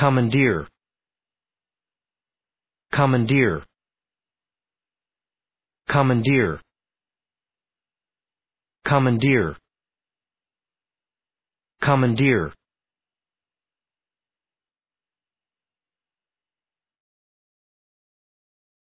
commandeer commandeer commandeer commandeer commandeer